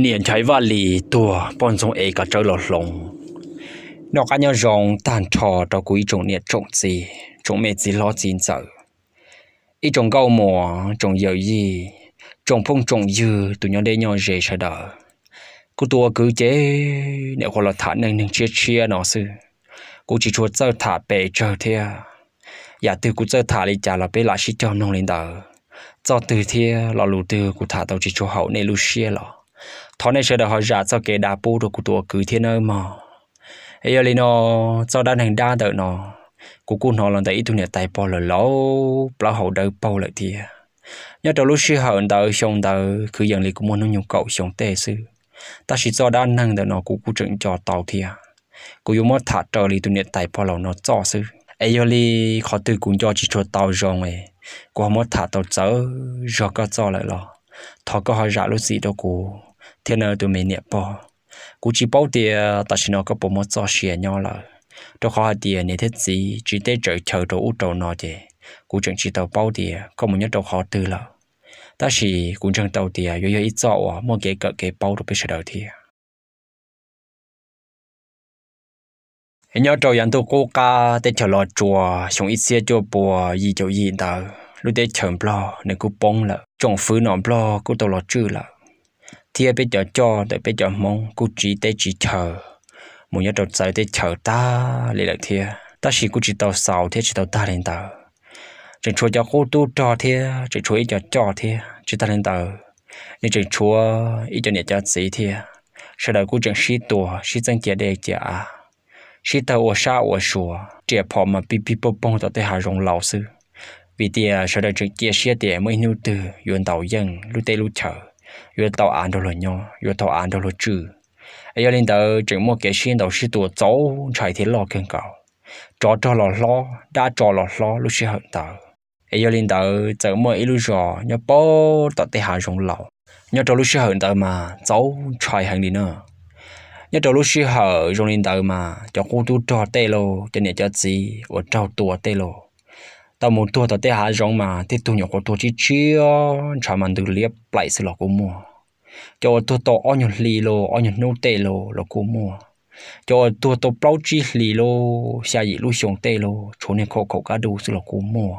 niên thấy và lì tua bọn sông ấy cả trở lọt lồng nó cả nhau rong tàn trò cho quý trồng niên trồng gì trồng mẹ gì lo chín sợ ít trồng câu mùa trồng dầu gì trồng phong trồng dư tụi nhau đây nhau dễ sợ đỡ cứ tua cứ chế nếu có là thả nên nên chia chia nó sư cứ chỉ chuột chơi thả bể chơi thế giả dạ từ cứ chơi thả đi trả là bé lại chỉ cho nông lên đỡ cho từ thế là lù từ cứ thả tàu chỉ cho hậu nên lù xia lọ thọ này sẽ đòi hỏi giả cho kẻ đà bù đồ của tổ cử thiên ơi mà ấy giờ nó cho đan hành đa đợi nó của cô nó lần tại ít tuổi tài bò là lâu bao hậu đời bò lại thì nhớ đầu lúc sư hận đời xong đời cứ dần lấy cũng muốn nó nhung cậu xong tệ sư ta chỉ cho đan hành đợi nó của cô trưởng cho tàu thì à cô dùng mất thả trở lấy tụi nhà tài bò là nó cho sư ấy giờ li khó từ cũng cho chỉ cho tàu rồi này cô mất thả tàu chớ rồi có cho lại lo thọ có hỏi ra lúc gì đâu cô thế nào tụi mình nhận bỏ cú chỉ bảo tiền, ta chỉ nói có bộ mốt cho xe nhau là đó khó tiền, nè thế gì chỉ để trời chờ đồ út đầu nó thì cú chẳng chỉ tàu bảo tiền, có một nhất đầu khó tư là ta chỉ cú chẳng tàu tiền, yo yo ít cho à mua cái cỡ cái bảo được biết sao đầu thì nhớ trâu yàn tu cố ca để chờ lo chùa xong ít xe cho bùa gì cho gì đó lúc để chờ lo nên cú bông là trong phứ nọ lo cú tàu lo chư là thì bây giờ cho để bây giờ mong cú chỉ để chỉ chờ muốn nhớ đầu giải để chờ ta lấy lại thì ta chỉ cú chỉ tàu sau thế chỉ tàu ta lên tàu chỉ chúa cho cô tu cho thế chỉ chúa cho cho thế chỉ ta lên tàu nhưng chỉ chúa ý cho nhẹ cho gì thế sau đó cú chẳng sĩ tua sĩ dân kia để kia à sĩ tàu ở xa ở xùa chỉ phò mà bị bị bông bông tàu tới hà rồng lão sư vì thế sau đó chỉ kia sĩ để mới nhu từ yuen tàu dân lúc tây lúc chờ yo tao ăn đồ lo nhau yo tao ăn đồ lo chữ ai lên đầu chừng mua cái xin đầu sĩ tổ cháu chạy thế lo cần cầu cho cho lo lo đã cho lo lúc sĩ hận tao ai lên đầu chợ mua ít lúc giờ nhớ bao tao thấy hàng rong lẩu nhớ cho lúc sĩ hận mà cháu chạy hàng đi nữa nhớ cho lúc sĩ hở rong lên mà cho cô tu trò tê lô cho nên cho gì ở trâu tua lô tao muốn tua tao té hạ giống mà thế tụi nhỏ của tôi chỉ chia chả mà được liệp lại sự là của mua cho tôi to ở nhon lì lô ở nhon nô tê lô là của mua cho tôi to bao chi lì lô xa dị lu xuống tê lô chỗ này khó khó cả đủ sự là của mua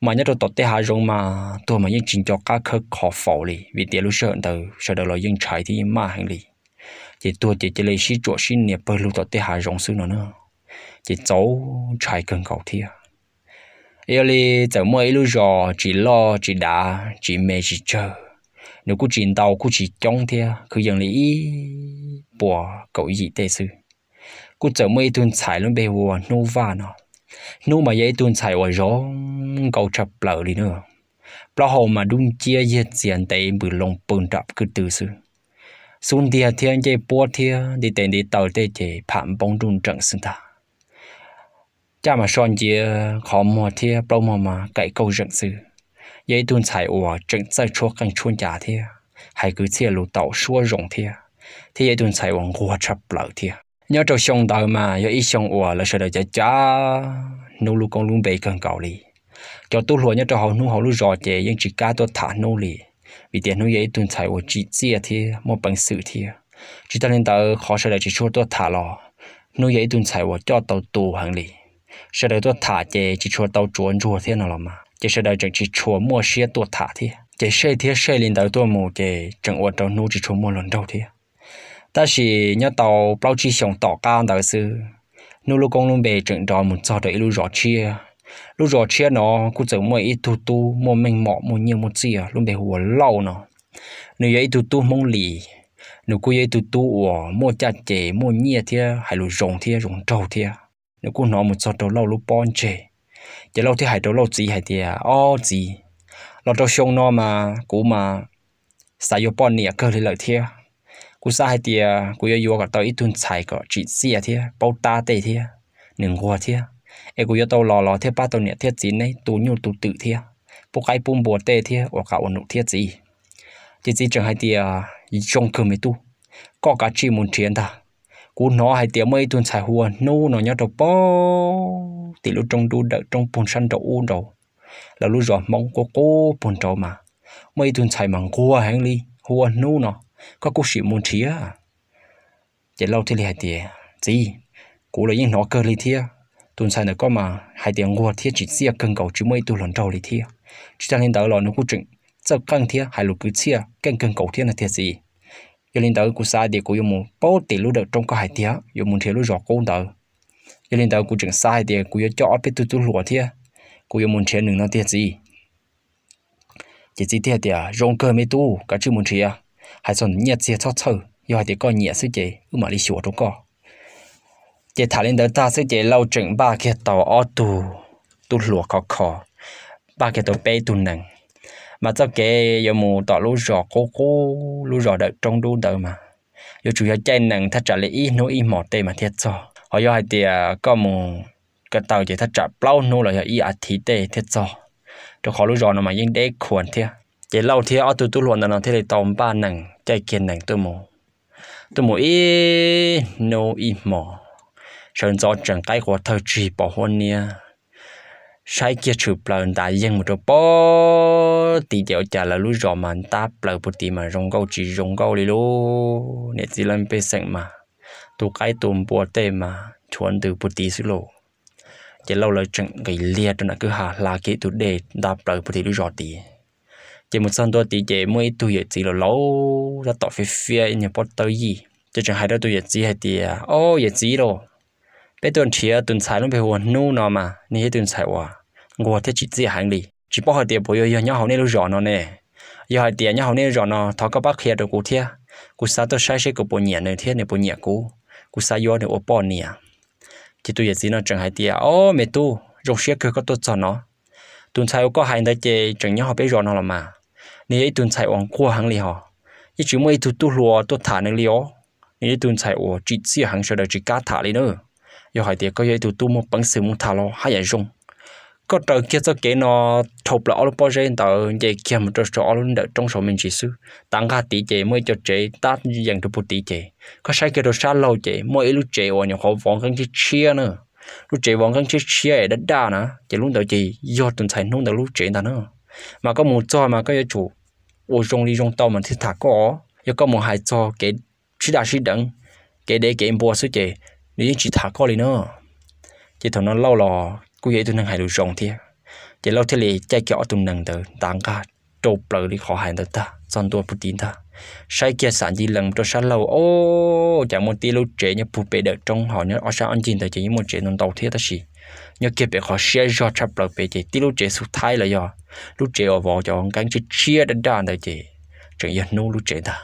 mà nhất tao té hạ giống mà tôi mà những chuyện cho cá khứ khó phổ lì vì tiền lu sợ từ sợ đầu là những trái thì mà hành lì chỉ tôi chỉ chỉ lấy xí chỗ xin nẹp bơ lu tao té hạ giống xứ nữa nữa chỉ cháu trái cần cầu thiệt yêu li chở mua ilu giò chỉ lo chỉ đá chỉ mê chỉ chờ nếu cứ chỉ tàu cứ chỉ chống thế cứ dần lý bỏ cậu gì tê sư cứ chở mua tuần xài luôn bề hồ nô va nó nô mà dễ tuần xài vào gió cậu chập lỡ đi nữa bao hồ mà đúng chia diệt tiền tệ bự lòng bùn đập cứ từ sư xuống địa thiên chơi bùa thiên đi tên đi tàu thế chơi phạm bóng trung trận sinh thảo cha mà son dì khó mùa thia bao mà mà cậy câu rừng sư dây tuôn xài ủa trứng sai chua càng chuôn giả thì hay cứ chia lù tàu xua rộng thì, thì dây tuôn xài ủa ngua chập lợ thì, nhớ trâu sông đời mà do ý sông ủa là sợ đời cha cha nô lu con luôn bể cần cầu đi, cho tu lúa nhớ trâu hậu nô hậu lu rò chè nhưng chỉ cá tôi thả nô lì vì tiền nô dây tuôn xài ủa chỉ chia thì một bằng sự thì, chỉ ta nên tờ khó sợ đời chỉ chua tôi thả lò nô dây tuôn xài ủa cho tàu tù hàng lì sau đó tôi thả chế chỉ cho tàu chuồn chua thế nào mà chế sau đó chẳng chỉ chua mua xe tôi thả thế chế xe thế xe lên tàu tôi mua chế chẳng ở tàu nu chỉ cho mua lần đầu thế ta chỉ nhớ tàu bao chi xong tỏ cao tàu sư nu lúc công luôn bề chẳng đó một cho đấy lúc rõ chia lúc rõ chia nó cũng chẳng mua ít tu tu mua mình mọ mua nhiều một gì à luôn bề hùa lâu nó nếu vậy tu tu mong lì nếu cô vậy tu tu ở mua chặt chẽ mua nhiều thế hay lúc rồng thế rồng trâu thế nếu cô nó một số đầu lâu lúc bon chê giờ lâu thì hải đồ lâu gì hải thì ô gì lâu đồ xong nó mà cú mà sai yo bon nè cơ thì lợi thiệt cú sai hải thì cú yo yo cả tao ít tuần xài cả chỉ gì à thiệt bao ta tệ thiệt nương hoa thiệt em cú yo tao lò lò thiệt ba tao nè thiệt gì này tú nhiều tú tự thiệt bố cái bùm bùa tệ thiệt hoặc cả ổn thiệt gì chỉ chỉ chẳng hải thì trong à, cơ mới tu có cả chi muốn chiến ta cú nó hay tiếng mấy tuần xài hùa nô nó nhớ đầu bó thì lúc trong đu đợi trong bùn săn đầu u đầu là lúc rồi mong cô cô bùn đầu mà mấy tuần xài măng hùa hàng ly hùa nô nó có cú sĩ muốn chia chỉ lâu thì hay tiếng gì cú là những nó cơ ly thia tuần xài nữa có mà hai tiếng hùa thia chỉ xia cần cầu chứ mấy tuần lần đầu ly thia chỉ đang lên đó là nó cú chỉnh giờ căng thia hai lúc cứ chia căng cần cầu thia là thia gì giờ linh tử của sai thì của dùng một bố tỷ lũ được trong cái hải tía dùng một thiếu lũ rõ cố tử. giờ linh tử của trường sai thì cụ cho biết tu tu lúa thía của dùng một thiếu nừng nó tiệt gì chỉ chỉ tiệt thì à, rong cơ mấy tu cả chữ một thiếu à. hay còn nhiệt gì cho thở giờ hải thì có nhiệt sự gì cứ mà đi sửa trong co chỉ thả linh tử ta sẽ chỉ lâu chừng ba cái tàu ô tu tu lúa khó khó ba cái tàu bay tu nặng mà cho kể giờ mù tỏ lú rò cố cố lú rò đợi trong đu đợi mà giờ chủ yếu chạy nặng thắt chặt lấy ít nô ít mỏ tê mà thiệt cho họ giờ hai tiệt à, có mù cái tàu chỉ thắt chặt bao nô là giờ ít à thịt tê thiệt cho cho khó lú rò nó mà yên đế khuẩn thiệt chỉ lâu thiệt ở tụi tụi luôn là nó thế này tàu ba nặng chạy kiên nặng tụi mù tụi mù ít nô ít mỏ sơn gió chẳng cái của thời chỉ bỏ hôn nha sai kia chụp là ta dân một chỗ bó tí điều trả là lúc rõ màn ta là bút tí mà rong câu chỉ rong câu đi lô nè chỉ làm bê sẹn mà tụ cái tụm bùa tê mà chuẩn từ bút tí xí lô chỉ lâu là chẳng gầy lia cho nó cứ hà là cái tụ đề đáp là bút tí lúc rõ tí chỉ một sân tôi tí chỉ mỗi tụ hiện chỉ là lâu ra tọt phía phía nhà bó tới gì chỉ chẳng hay đó tụ hiện chỉ hay tí à ô hiện chỉ rồi bây tuần chia tuần sai nó bị hồn nu nó mà nè tuần sai quá 我这去自己行李，只不过点朋友要要好那路热闹呢，要好点要好那热闹，他个把开的过天，过啥都晒晒个半年那天那半年过，过啥要的我半年，这都也只能整海点哦，没都肉些可可都做呢，顿菜我个行的这整要好被热闹了嘛，你一顿菜往过行李哈，一直每都都罗都谈那里哦，你一顿菜我只只行说的只加谈哩呢，要好点个要都都么本事么谈咯，还也用。có tờ kia cho kế nó thục là alo bao giờ tờ vậy kia một trò trò alo đợi trong số mình chỉ sư tăng cả tỷ chế mới cho chế tát dành cho bộ tỷ chế có sai cái đồ xa lâu chế mới lúc chế ở nhà họ vòng căng chi chia nữa lúc chế vòng căng chi chia đã đa nữa chỉ lúc đầu chỉ do tuần thành nung đầu lúc chế ta nữa mà có một chỗ mà có chỗ ô rong đi rong tàu mình thiết thả có yêu có một hai chỗ cái chỉ đã chỉ đẳng cái để cái em bỏ số chế nếu chỉ thả có đi nữa chỉ thằng nó lâu lò กูยัยตุนังหายดูจงเทียเดี๋ยวเราเทเลใจเกี่ยวตุนังเดอต่างกันจบเลยดิขอหายเดอตาจอนตัวปุตินตาใช้เกียร์สารยีหลังตัวชั้นเราโอ้จากมันตีลูกเจเนี่ยผู้ไปเดอจงหอเนี่ยเอาชาอันจินแต่เจนี่มันเจนนเตาเทียตาชีเนี่ยเก็บไปขอเชียร์ยอดชับเราไปเจตีลูกเจสุดท้ายเลยยอลูกเจอวอจะองกันจะเชียร์ด้านแต่เจจังยันนู้ลูกเจตา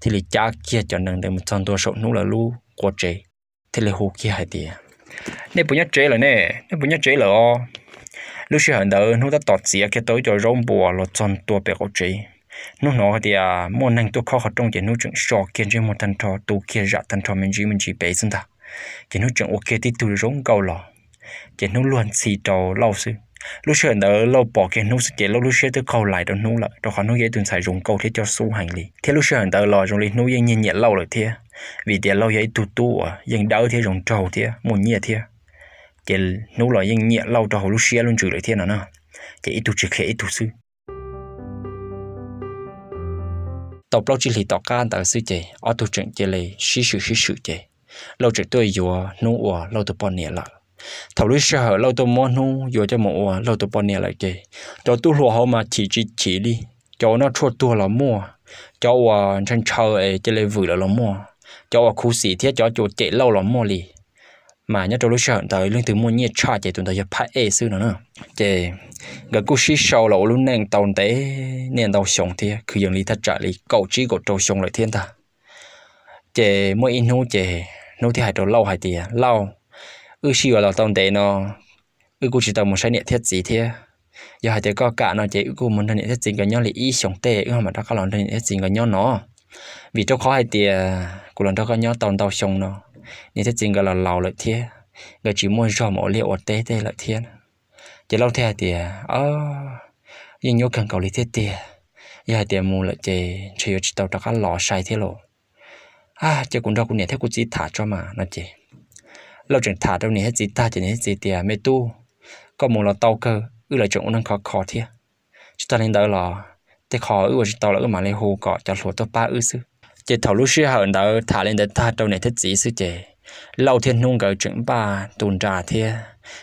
ที่ลิจ้าเกียร์จนนังเดอมันจอนตัวสนุกละลูกกวเจที่ลิหูเกียร์หายเดีย nên bún nhất chế là nè nên bún nhất chế là o lúc xưa hàng đầu nó đã tọt gì cái tối cho rong bùa là chọn tua bẹt có chế nó nói thì à muốn năng tôi khó học trong chuyện nó chuyện sọ kiến chuyện một thằng trò tu kia rạ thằng trò mình chỉ mình chỉ bé xin ta chuyện nó chuyện ok thì tôi rong cầu lò chuyện nó luôn xì trò lâu sư, lúc xưa đó lâu bỏ cái nút chỉ lâu lúc xưa tôi câu lại đó nút lại đó khó nút dễ tuần xài dùng câu thế cho su hành lý thế lúc xưa đó lo dùng lý nút dễ nhìn nhẹ lâu rồi thế vì tiền lâu vậy tụt tu à nhưng đỡ thế rồng trầu thế muốn nhẹ thế chỉ nấu lại nhưng nhẹ lâu trầu lúc xe luôn chửi lại thế nào nè chỉ tu chỉ khẽ tu sư tộc lâu chỉ lì tộc can tại sư chị ở tu chuyện chị lì xí sự xí sự chị lâu chỉ tôi vừa nấu ủa lâu tôi bỏ nhẹ lại thầu lúc sợ lâu tôi món nấu vừa cho món ủa lâu tôi bỏ nhẹ lại chị cho tu lùa họ mà chỉ chỉ chỉ đi cho nó chua tua là mua cho ủa chân chờ ấy chị lì vừa là mua cho khu sĩ thiết cho chỗ chế lâu lắm mồ lì mà nhớ trong lúc sợ tới lương từ mua nhiệt cha chế tuần tới phải ê sư nữa nữa chế gần cú sĩ sau lâu luôn nên tàu tế nên tàu sống thì cứ dừng lý thật trả lý cầu trí của trâu sống lại thiên ta chế mỗi in hú chế nô thì hải trâu lâu hải tìa à, lâu ư sĩ gọi là tàu tế nó ư cú chỉ tàu một sai niệm thiết gì thế giờ hải tế có cả nó chế ư cú muốn thân niệm thiết gì cả nhau lý ý sống tệ ư mà ta có lòng thân niệm thiết gì cả nhau nó vì cho khó hay tiền của lần đó có nhớ tàu tàu sông nó như thế chính là lầu lại thế người chỉ muốn cho mỗi liệu ở tế tế lại thế chỉ lâu thế thì ờ nhưng nhớ cần cầu lý thế tiền giờ tiền mua lại chỉ chỉ chỉ tàu đó lò sai thế lộ à chỉ cũng đâu cũng nhớ thấy cũng chỉ thả cho mà nó chỉ lâu chẳng thả đâu nhớ chỉ ta chỉ nhớ chỉ tiền mê tu có một là tàu cơ ư là chuyện năng khó khó thế chúng ta nên đỡ là thì khó ư chỉ tàu là ư mà lên hồ cọ cho lúa tao ba ư sư chỉ thầu lúc xưa hờn đỡ thả lên để ta đâu này thích gì sư chế lâu thiên nung gỡ trưởng ba tuần trà thia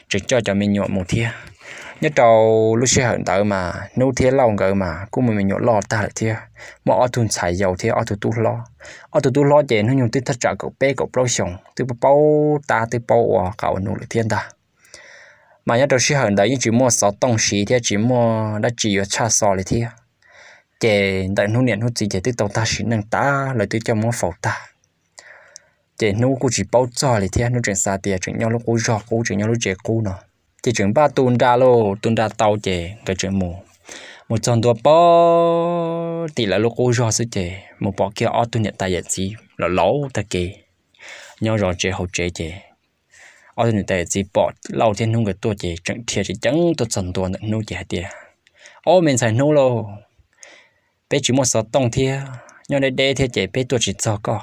chỉ cho cho mình nhộn một thia nhất tàu lúc xưa hận tới mà nấu thế lâu gỡ mà cũng mà mình nhộn lo ta lại thế mà ở thun xài dầu thế ở thun tu lo ở thun tu lo chế nó nhung tới thật trả cổ bé cổ bao sòng từ bao ta từ bao à cậu nụ lại thiên ta mà nhất đầu xưa hận tới chỉ mua sáu tông sĩ thế chỉ mua đã chỉ ở cha sò lại thế chè tại nô niệm hút chỉ chế tự tàu ta sĩ năng ta lại tự cho món phẩu ta chè nô cô chỉ bao cho lại thế nô chuyện xa tiền chuyện nhau lúc cô giọt cô chuyện nhau lúc chè cô nó chè chuyện ba tuần ra lô tuần ra tàu chè cái chuyện mù một trận đua bao tỷ là lúc cô giọt sự chè một bỏ kia ở tuần nhận tài nhận gì là lâu ta kì nhau rồi chè hậu chè chế ở tuần ta gì bỏ lâu thiên nô cái tua chè chuyện thiệt thì chẳng tôi trận đua nô chế tiền ô mình xài nô lô bé chỉ một số tông thia nhưng này đây thì chỉ bé tôi chỉ cho có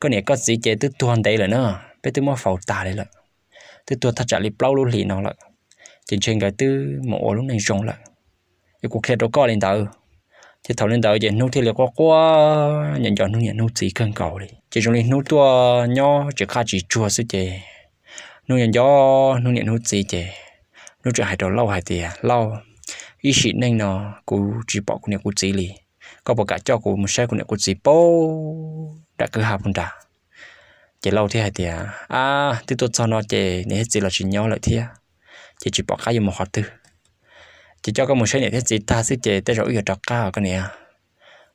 có nghĩa có gì chỉ từ tuần đấy là nữa bé tôi mua phẩu tà đấy là từ tuần thật trả lý lâu luôn lì nó là trên trên cái tư mổ lúc này rong là cái cuộc kẹt đó có lên tàu thì thầu lên tàu chỉ nút thì là có quá nhận chọn nút nhận nút gì cần cầu đi chỉ trong lên nút tua nho chỉ khai chỉ chùa sự chỉ nút nhận gió nút nhận nút gì chỉ nút chỉ hai đầu lâu hai tiền lâu ý sĩ nên nó cũng chỉ bỏ cũng nhận cũng chỉ lì có bộ cả cho của một xe của nè của gì bố đã cứ học mình đã chỉ lâu thế hay thì à thì tôi cho nó chỉ nè hết gì là chuyện nhau lại thế chỉ chỉ bỏ cái gì một họ tư chỉ cho cái một xe này hết gì ta sẽ chỉ tới rồi giờ trọc cao cái này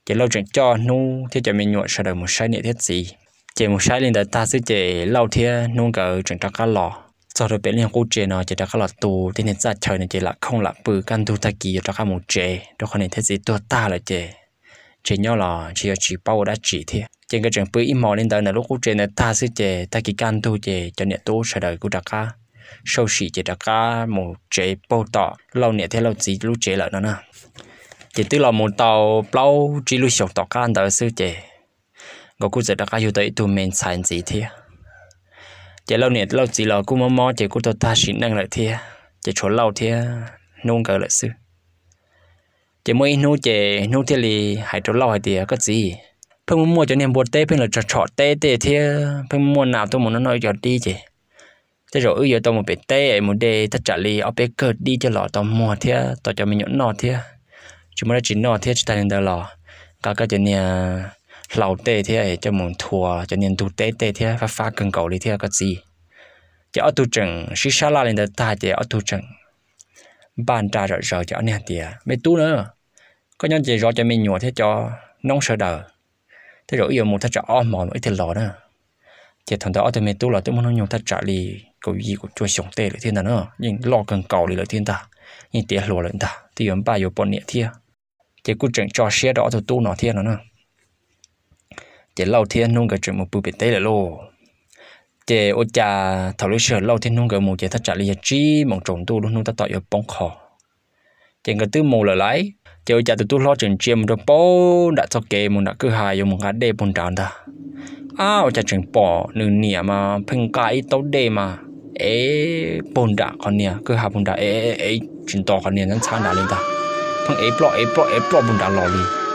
chỉ lâu chuyện cho nu thế cho mình nhộn sau đời một xe này hết gì chỉ một xe lên đời ta sẽ chỉ lâu thế nu cỡ chuyện trọc cao lò sau rồi bên liên khu chế nó chỉ đã có là tù thì nên ra trời này chỉ là không là bự căn tu ta kỳ cho các một chế đó còn nên thế gì tôi ta là chế chỉ nhau là chỉ có chỉ bao đã chỉ thế trên cái trường bữa im mò lên tới là lúc cũng trên là ta sẽ chế ta kỳ can thu chế cho nhận tố sẽ đời của đặc ca sau chỉ chế đặc ca một chế bao tọ lâu nè thế lâu chỉ lúc chế lại nó nè chỉ tức là một tàu lâu chỉ lúc sống tọ ca anh tới sư chế có cũng chế đặc ca yêu tới tụi mình sai gì thế chế lâu nè lâu chỉ là cũng mò mò chế cũng tao ta xin năng lại thế chế chỗ lâu thế nung cái lại sư chỉ mỗi nu chỉ nu thì lì hải trốn lâu thì có gì phương mua cho nên bột tê phương là cho trọ tê tê thì phương mua nào tôi muốn nó nói cho đi chứ thế rồi bây giờ tôi một bị tê một đề tất trả li ở bên cờ đi cho lọ tôi mua thì tôi cho mình nhẫn nọ thì chúng mới chỉ nọ thì ta nên lên lọ các cái cho nên à, lâu tê thì cho mình thua cho nên tụ tê tê thì phải phá cần cầu đi thì có gì chỉ ở tu trường sĩ sa la lên đời ta chỉ ở tu trường bàn trà rồi rồi cho anh em tiền mấy tú nữa có nhân gì rồi cho mình nhổ thế cho nóng sợ đờ thế rồi yêu một thật trả ôm mòn ít thì lò đó thì thằng đó thì mình tú là tôi muốn nó nhổ thật trả lì cầu gì của chuối sống tê lại thiên ta nữa nhưng lo cần cầu lì lại thiên ta nhưng tiền lùa lại ta thì em ba yếu bọn nhẹ thiên thì cứ chuyện cho xe đó thì tú nó thiên nữa nữa thì lâu thiên nung cái chuyện một bữa bị tê lại luôn chế ô cha thảo lúc sửa lâu thì nông cái mù chế thắt chặt lý chi mong trộn tu luôn nông ta tỏi ở bóng khó chế cái tư mù là lái chế ô cha từ tu lo chuyện chiêm rồi bố đã cho kê mù đã cứ hài dùng một ngã đê bồn đàn ta à ô cha chuyện bỏ nửa nĩa mà phênh cái tấu đê mà ế bồn đã con nè cứ hài bồn đã ế ế chuyện to con nè nó sang đã lên ta phăng ế bỏ ế bỏ ế bỏ bồn đã lò đi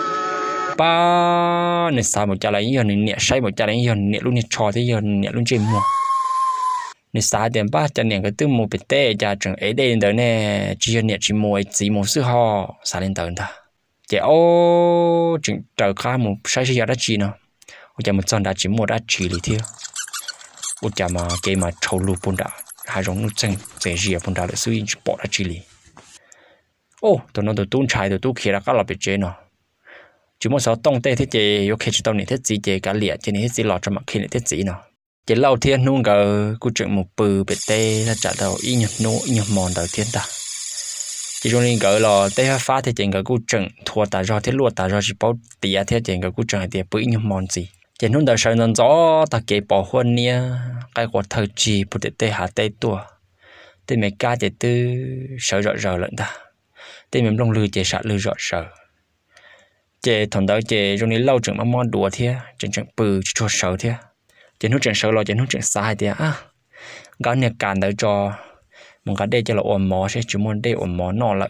ba nè sa một cha lấy giờ nè nè say một cha lấy giờ nè luôn nè trò thế giờ nè luôn chơi mua nè sa tiền ba cha nè cái tư mua bít tê cha trường ấy đây đó nè chỉ giờ nè chỉ mua chỉ mua sữa ho sa lên tận ta chỉ ô trường trở ra một say giờ đã chỉ nó ô cha một chọn đã chỉ mua đã chỉ lý thiếu ô cha mà cái mà trâu lù bún đã hai giống chân dễ gì bún đã là suy bỏ đã chỉ lý ô tôi nói tôi tuôn trái tôi tuôn kia là các là bít tê nó chúng muốn sáu tông tê thế chế, yêu khi chúng tông này thế gì chế cả liệt trên này thế gì lọt trong mặt khi này thế gì nó. chỉ lâu thiên nung gờ cụ chuyện một bự bể tê là trả đầu y nhập nô y nhập mòn đầu thiên ta chỉ trong này gờ lò tê phá thế chế, gờ cụ chuyện thua ta do thiết lúa ta do chỉ bảo tía thế chế, gờ cụ chuyện tía bự nhập mòn gì chỉ nung đầu sau nông gió ta kể bỏ huân nia cái quả thời chỉ bự tê hạ tê tua tê mẹ ca chị tư sợ rõ rõ lận ta tê mẹ lông lư chị sợ lư rõ sợ chế thằng đó chế rồi này lâu chẳng mà mò đùa thế chẳng chẳng bự cho sợ thế chế nó chẳng sợ lo chế nó chẳng sai thế à gã này cản tới cho mình cái đây cho là ổn mò sẽ chỉ muốn đây ổn mò nọ lại,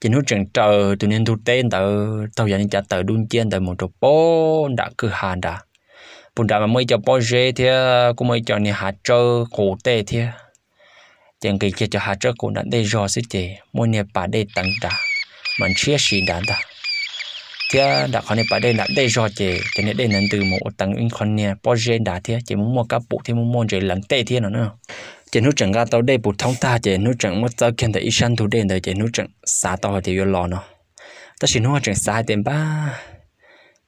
chỉ nó chẳng chờ tụi nên tụi tên tờ tàu giờ nên chả tờ đun chiên tờ một chỗ bó đã cứ hàn đã bún đã mà mới cho bó dê thì cũng mới cho nè hạt trơ cổ tê thì chẳng kỳ kia cho hạt trơ cũng đã đây rồi sẽ chỉ muốn nè bà đây tặng đã mình chia sẻ đàn ta thế đã còn này đây là đây rồi chị cho nên đây là từ một tầng in con nè bao giờ đã thế chị muốn mua cá bộ thì muốn mua rồi lắng tê thế nó nữa chị nuôi trứng ra tàu đây bột thông ta chị nuôi trứng mất tàu kiện tại ít săn thủ đen tại chị nuôi trứng xả tàu thì vô lò nó ta chỉ nuôi trứng xả tiền ba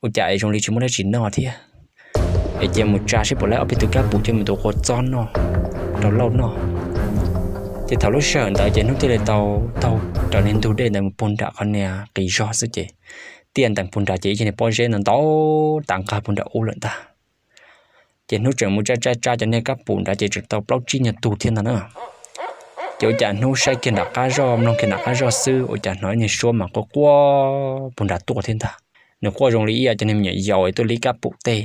u chạy trong lịch chúng muốn đấy chỉ nó thế ấy chị một trà sẽ bỏ lại ở bên từ cá bộ thì mình tổ có chọn nó đầu lâu nó thì thảo lúc sợ tại chỉ lúc là tàu tàu trở nên tu đây là một phun đá con nè kỳ do sự chị tiền tặng phun đá chị chỉ là bao giờ nó tàu tặng cả phun đá ô lợn ta chị lúc trưởng một cha cha cha cho nên các phun đá chị trực tàu bao chi nhà tù thiên là nữa chỗ chả nô sai kiện đặt cá do nông kiện đặt cá do sư ở chả nói như số mà có qua phun đá tu thiên ta nếu qua rồng lý à cho nên nhảy giàu tôi lý các bụng tê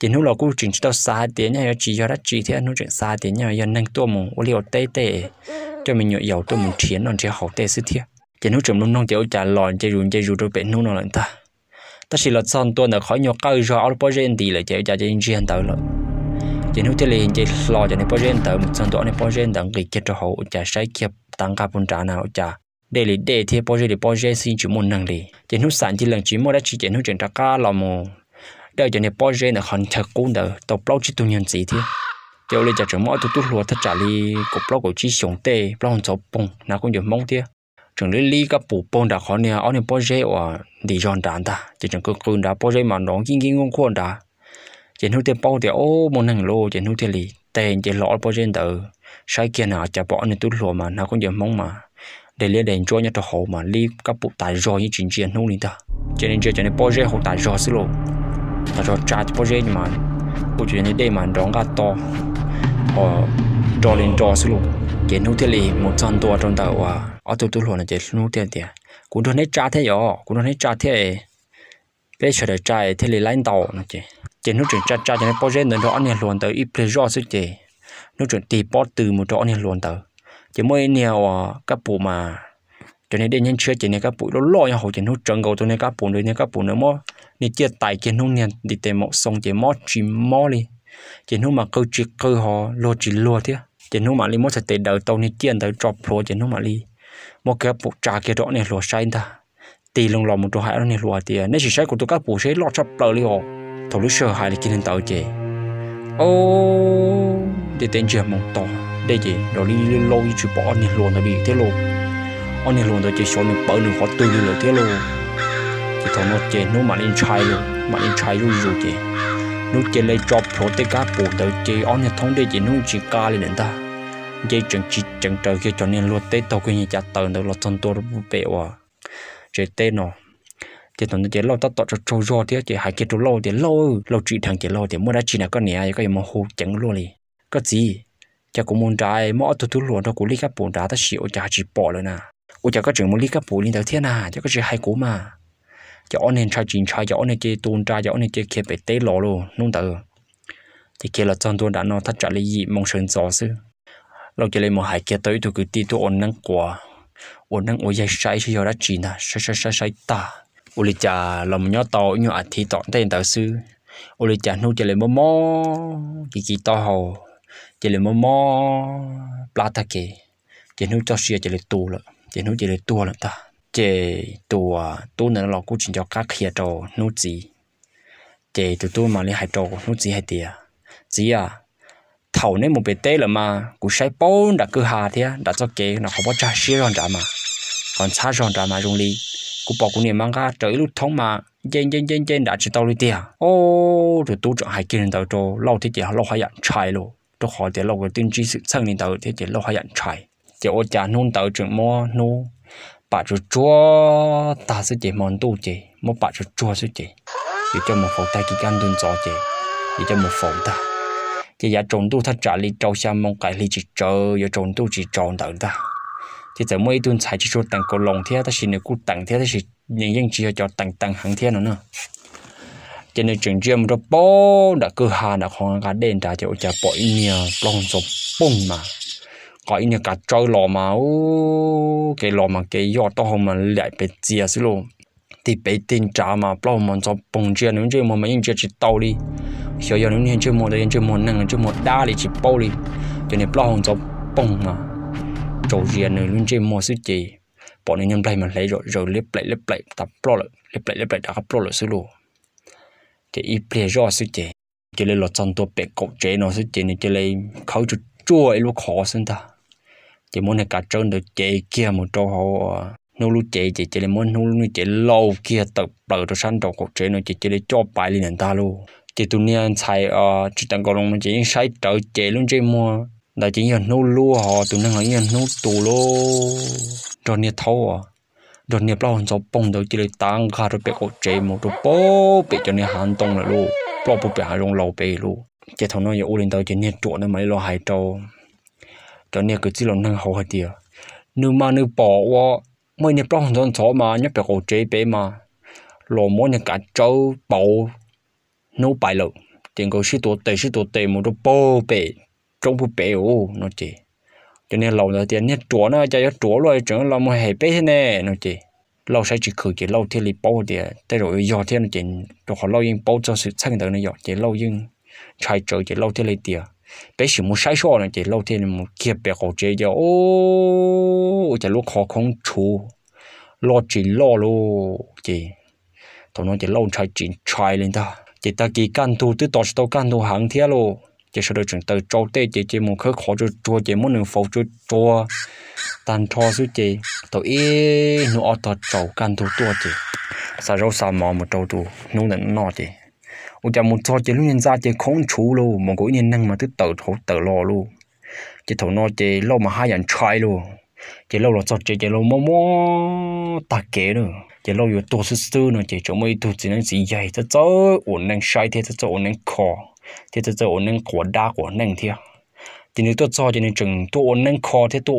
chỉ nút lò cũng chỉnh cho xa tiền nhau chỉ cho đã chỉ thế nút chỉnh xa tiền nhau giờ nâng tua mùng ô liều tê tê cho mình nhựa dầu tua mùng chiến còn chỉ học tê sư thiệt chỉ nút chỉnh luôn nông chỉ ô trả lòn chỉ rùn chỉ rùn đôi bên nút nó lại ta ta chỉ là son tua nữa khỏi nhọ cao rồi ở bao gen thì lại chỉ trả chỉ riêng tới rồi chỉ nút thế liền chỉ lò chỉ này bao gen tới một son tua này bao gen đặng kỳ cho hậu trả sai kiếp tăng cao bốn trả nào trả Đây là để thì bao giờ xin chỉ muốn năng lý chỉ nút sản chỉ lần chỉ mua đã chỉ chỉ nút chuyển ra ca lò mồ đỡ cho nên bao giờ là hòn thật cũng đỡ tàu bao chỉ tu nhân gì thế cho nên giờ chúng mọi tụt tụt lúa thật trả li cục bao của chỉ xuống tê bao hòn cháu bông nó cũng giờ mong thế chúng lấy li cái bù bông đã khó nè ở nên bao giờ ở đi dọn đàn ta chỉ chúng cứ cứ đã bao giờ mà nó kinh kinh ngon khuôn đã chỉ hữu tiền bao thì ô một hàng lô chỉ hữu tiền li tên chỉ lọ bao giờ đỡ sai kia nào chả bỏ nên tụt lúa mà nó cũng giờ mong mà để lấy đèn cho nhau cho họ mà li các bộ tài rồi như chuyện chuyện không nên ta cho nên cho nên bao giờ họ tài rồi xí lộ ta cho cha cho bố mà bố chuyện như đây mà đóng gạt to ờ đo lên đo xuống luôn chỉ nấu thế lì một trăm tua trong tàu à ở tụ tụ luôn chỉ nấu tiền tiền cũng thôi hết cha thế rồi cũng thôi hết cha thế bây giờ để cha thế lì lái tàu nó chỉ chỉ chuyện cha cha cho nên bố chuyện đó anh luôn tới ít bây giờ sức chỉ nấu chuyện tì từ một đó anh luôn tới chỉ mỗi nhiều à, cái bộ mà cho nên đến nhân chưa chỉ nên các bụi nó lo nhau hậu chỉ nó trồng cầu tôi nên các bụi nên các bụi nữa mò nên chia tài chỉ nó nên đi tìm một sông chỉ mò chỉ mò đi chỉ nó mà câu chỉ câu họ lo chỉ lo thế chỉ nó mà đi mò sẽ tìm đầu tàu nên tiền đầu drop pro chỉ nó mà đi mò cái bụi trà cái đó này lo sai ta tì lông lò một chỗ hại nó này lo tiền nên chỉ sai của tôi các bụi sẽ lo cho bờ đi họ thôi lúc sợ hại thì kinh nên tàu chỉ ô để tên chưa mong to đây chỉ đó đi lâu chỉ bỏ nên luôn là bị thế luôn anh này luôn tôi chỉ số mình bảo được họ tự lo thế luôn chỉ thằng nó chơi nó mà lên trai luôn mà lên trai luôn rồi chơi nó chơi lấy job pro tới cá bù tới chơi anh này thông đây chỉ nó chỉ ca lên đến ta chơi chẳng chỉ chẳng trời khi cho nên luôn tới tàu cái nhà chặt tàu được là chân tôi nó bể quá chơi tên nó thì thằng nó chơi lâu tao tọt cho trâu do thế chỉ hai cái trâu lâu thì lâu lâu chỉ thằng chỉ lâu thì mua đã chỉ là con nè cái mà hồ chẳng luôn đi có gì cho cũng muốn trái mỗi thứ thứ luôn nó cũng lấy cái bồn đá ta xỉu chả chỉ bỏ rồi nè à có chuyện một lý cấp phụ liên đầu thiên à cho có chuyện hay cố mà cho nên trai chuyện trai cho nên chơi tuôn trai cho nên chơi kia bị tế lò luôn nung tự thì kia là trong tuôn đã nó thật trả lấy gì mong sơn gió sư lâu chơi lấy một hai kia tới tôi cứ đi tôi ổn năng quả ổn năng ổn dây sai chứ giờ đã chỉ nà sai sai sai sai ta ổn lý cha lòng nhỏ to nhỏ à thì tọn tên tàu sư ổn lý cha nô chơi lấy mò mò kỳ kỳ to hồ chơi lấy mò mò plata kì chơi nô cho xia chơi lấy tu lợi chế nút chế lấy tua là ta chế tua tua nữa là cũng chỉ cho các khía trò nút gì chế từ tua mà lấy hai trò nút gì hai tia gì à thầu nên một bề tê là mà cũng sai bốn đã cứ hà thế đã cho kế nó không có trả xí rồi trả mà còn xa rồi trả mà dùng đi cũng bỏ cũng niệm mang ra trời lúc thông mà trên trên trên trên đã chỉ tao lui tia ô từ tua chọn hai kia tao cho lâu thì chỉ lâu hai dặn chạy luôn cho hỏi thì lâu cái tin chỉ sự sang đến tao thì chỉ lâu hai dặn chạy chỗ cha nôn tàu trường mua nô bà chú chúa ta sẽ chỉ mòn tu chỉ mua bà chú chúa sẽ chỉ để cho một phổ tay kia ăn đơn gió chỉ để cho một phổ ta chỉ giá trộn tu thật trả lý trâu xa mong cái lý chỉ chờ giờ trộn tu chỉ trộn tàu ta chỉ giờ mỗi tuần xài chỉ cho tặng cổ lồng thế ta xin được cú tặng thế ta xin những dân chỉ cho tặng tặng hàng thế nữa nữa cho nên trường chuyên rồi bó đã cơ hà đã không cả đền trả cho cha bỏ nhiều lòng sống bùng mà ก็อินกะเจ้าหลอมาโอ้เกหลอมาเกยอดต้องมันไหลไปเจียสิโลที่ไปตินจ้ามาเปล่ามันจะปงเจียนึงเจียมันไม่ยิงเจียจิตเตาลีเขียวยานึงเห็นเจียมันเลยเจียมันนั่งเจียมันด่าเลยจิตเป้าลีจนเนี่ยเปล่ามันจะปงมาโจเจียนึงเจียมันสุดจีปอนยังไปมันไหล rồi rồi เล็บไหลเล็บไหลตับเปล่าเลยเล็บไหลเล็บไหลตาเปล่าเลยสิโลที่อีเปลี่ยนรอดสุดจีจะเลยหลอดจันตัวเป็กกบเจนอสุดจีเนี่ยจะเลยเขาจุดจ้วยลูกขอสินตา chỉ muốn cả trơn được chạy kia một trâu hồ ờ, nô lúc chạy chỉ chỉ là muốn nô lúc chế lâu kia tập bờ cho săn đầu cuộc chế nó chỉ chỉ để cho bài lên ta luôn chỉ tụi nè xài ờ chỉ tăng cầu lòng chỉ xài trợ chế luôn chơi mua là chỉ nhận nô lu họ tụi nè họ nhận nô tù lô rồi nè thâu à rồi nè bao giờ bông đầu chỉ là tăng cả rồi bé cuộc chế một rồi bố bị cho nè hàng tông là luôn bao bố bị hàng long lâu bị luôn chỉ thằng nó giờ u linh tới chỉ nè chuột nó mới lo hai trâu cho nên cái chỉ là năng hậu hết đi nếu mà nếu bỏ qua mấy nhà bao hàng số mà nhất là cổ chế bé mà lò mỗi nhà cả châu bầu nấu bài lợn tiền cổ sĩ tổ tệ sĩ tổ tệ một đôi bò bé trong bò bé ô nó chỉ cho nên lâu là tiền nhất chúa nó chạy cho chúa rồi chẳng là một hệ bé thế này nó chỉ lâu sẽ chỉ khử chỉ lâu thiên lý bao thì tới rồi do thiên chỉ cho họ lâu yên bao cho sự sang đời nó dọn chỉ lâu yên chạy trở chỉ lâu thiên lý tiền bây giờ muốn sai sót này chỉ lâu thì muốn kia bé học chơi cho ô chỉ lúc khó không chú lo chỉ lo lo chỉ tao nói chỉ lâu chạy chỉ chạy lên ta chỉ ta kỳ căn thu từ đó tao căn thu hàng thế lo chỉ sau đó chúng ta trâu tê chỉ chỉ muốn khơi khó cho chua chỉ muốn nương phẫu cho chua tan cho suy chỉ tao ý nó ở tao trâu căn thu tua chỉ sao rau sao mà một trâu tu nó nên nọ chỉ u cha một cho chế lúc nhân ra chế không chú lô mà cũng nhân năng mà tức tự thổ tự lo lô chế thổ nó chế lo mà hai dàn trai lô chế lo là cho chế chế lo mò mò ta kế nữa chế lo vừa tổ sư sư nữa chế chỗ mấy tổ gì vậy cho cho ổn năng sai thế cho ổn năng khó thế cho cho ổn năng quả đa quả năng thế chỉ nếu tôi cho chỉ nên chừng tôi ổn năng khó thế tôi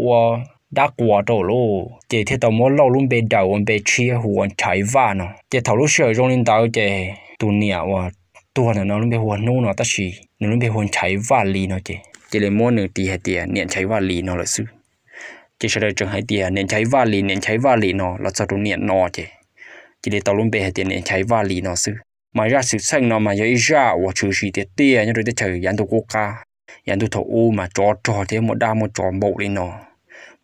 đã quá đồ lô chế thế tao muốn lâu luôn bề đầu bề chia hoàn chạy vã nó chế thảo lúc sửa trong linh tao chế tu niệm ตัวเนี่ยน้องลุงเบียหัวนุ่งเนาะตาชีน้องลุงเบียหัวใช้วาลีเนาะเจเจเลยม้วนหนึ่งตีให้เตียเนี่ยใช้วาลีเนาะเลยซื้อเจเฉลยจังให้เตียเนี่ยใช้วาลี เนี่ยใช้วาลีเนาะเราจะรู้เนี่ยนอเจเจเลยตอลุงเบียให้เตียเนี่ยใช้วาลีเนาะซื้อ มาญาสื่อสั่งเนาะมาเยอะอีจ้าว่าชื่อชีเตียเตียเนี่ยเราจะเฉยยันตัวกูกายันตัวถูอูมาจอจอเจหมดดาหมดจอมบุกเลยเนาะ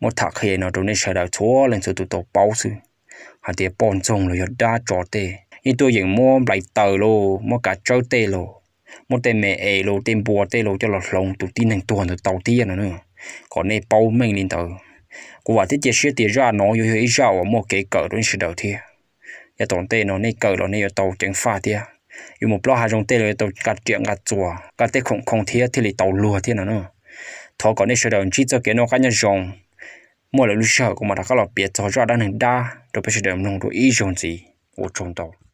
หมดถักเฮียเนาะตรงนี้เฉลยชัวร์เลยสุดตัวเป้าซื้อหาเตียปอนจงเลยยอดดาจอเตีย như tôi dựng mua lại tờ lô mua cả trâu tê lô mua tên mẹ ê lô tên bùa tê lô cho lọt lồng tụt tin hàng tuần được tàu tiên nữa còn này bao mình lên tờ cô bảo thiết chế sửa tiền ra nó yêu yêu ra ở mua cái cờ luôn sự đầu tiên giờ tổng tê nó này cờ nó này tàu chẳng pha tia yêu một lo hai trong rồi tàu cả chuyện cả chùa cả tê không không thiết thì lại tàu lùa thế nữa thọ còn này sự đầu chỉ cho cái nó cá nhân mua lại lúc cũng mà đã có lọ biết cho ra đang đa rồi bây giờ đừng nông đồ ý dùng gì ô trông tàu